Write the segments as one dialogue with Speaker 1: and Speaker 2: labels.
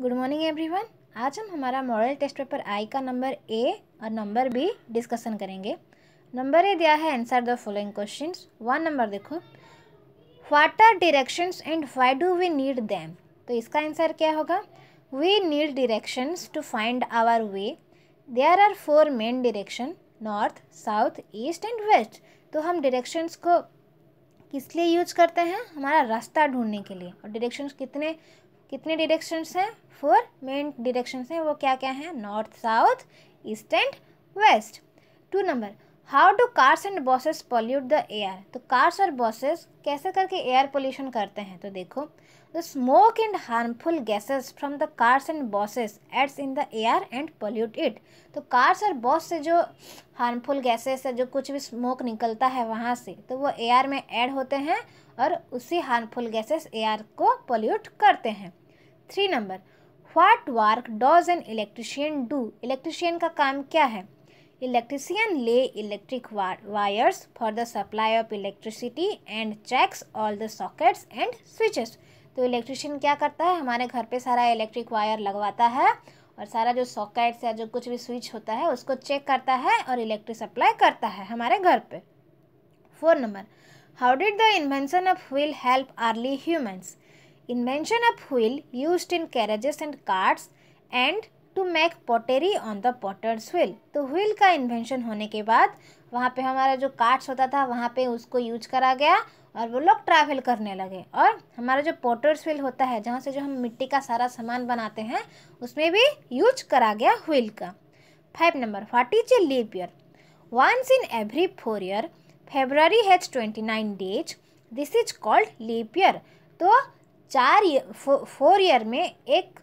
Speaker 1: Good morning everyone आज हम हमारा मॉडल टेस्ट पेपर आई का नंबर ए और नंबर बी डिस्कशन करेंगे नंबर ए दिया है answer the following question one number देखो what are directions and why do we need them तो इसका आंसर क्या होगा we need directions to find our way there are four main direction north south east and west तो हम directions को किस लिए यूज करते हैं हमारा रास्ता ढूंढने के लिए और डायरेक्शंस कितने कितने डिरेक्शन्स हैं फोर मेन डिरेक्शन्स हैं वो क्या क्या हैं north south east and west two number how do cars and buses pollute the air तो कार्स और बॉसेस कैसे करके एयर पोल्यूशन करते हैं तो देखो the smoke and harmful gases from the cars and buses adds in the air and pollute it तो cars और बॉस से जो हार्मफुल गैसेस है जो कुछ भी स्मोक निकलता है वहाँ से तो वो एयर में ऐड होते हैं और उसी हार्मफुल गैसेस एयर को पोल्यूट करते हैं three number what work does an electrician do electrician का काम क्या है Electrician lay electric wires for the supply of electricity and checks all the sockets and switches. तो इलेक्ट्रिशियन क्या करता है हमारे घर पे सारा इलेक्ट्रिक वायर लगवाता है और सारा जो सॉकेट्स या जो कुछ भी स्विच होता है उसको चेक करता है और इलेक्ट्रिक सप्लाई करता है हमारे घर पे four number how did the invention of wheel help early humans invention of wheel use in carriages and carts and to make pottery on the potter's wheel तो व्हील का इन्वेंशन होने के बाद वहाँ पे हमारा जो कार्ट्स होता था वहाँ पे उसको यूज करा गया और वो लोग ट्रैवल करने लगे और हमारा जो पोटर्स व्हील होता है जहाँ से जो हम मिट्टी का सारा सामान बनाते हैं उसमें भी यूज करा गया व्हील का five number what is a leap year once in every four year February has twenty nine days this is called leap year तो चार फोर ईयर में एक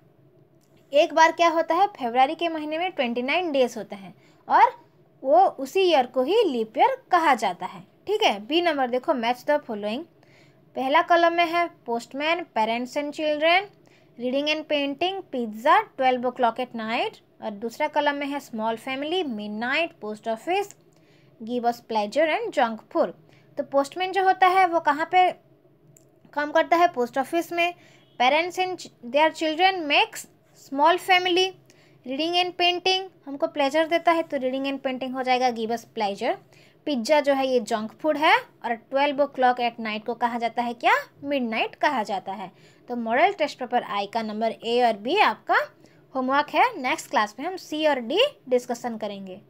Speaker 1: एक बार क्या होता है फेबररी के महीने में ट्वेंटी नाइन डेज होते हैं और वो उसी ईयर को ही लीप ईयर कहा जाता है ठीक है बी नंबर देखो मैच द फॉलोइंग पहला कलम में है postman parents and children reading and painting pizza twelve o'clock at night और दूसरा कलम में है small family midnight post office give us pleasure and junk food तो postman जो होता है वो कहाँ पे काम करता है पोस्ट ऑफिस में parents and their children makes small family reading and painting हमको प्लेजर देता है तो रीडिंग एंड पेंटिंग हो जाएगा गिव अस प्लेजर पिज्ज़ा जो है ये जंक फूड है और twelve o'clock at night को कहा जाता है क्या मिडनाइट कहा जाता है तो मॉडल टेस्ट पेपर आई का नंबर ए और बी आपका होमवर्क है नेक्स्ट क्लास में हम सी और डी डिस्कशन करेंगे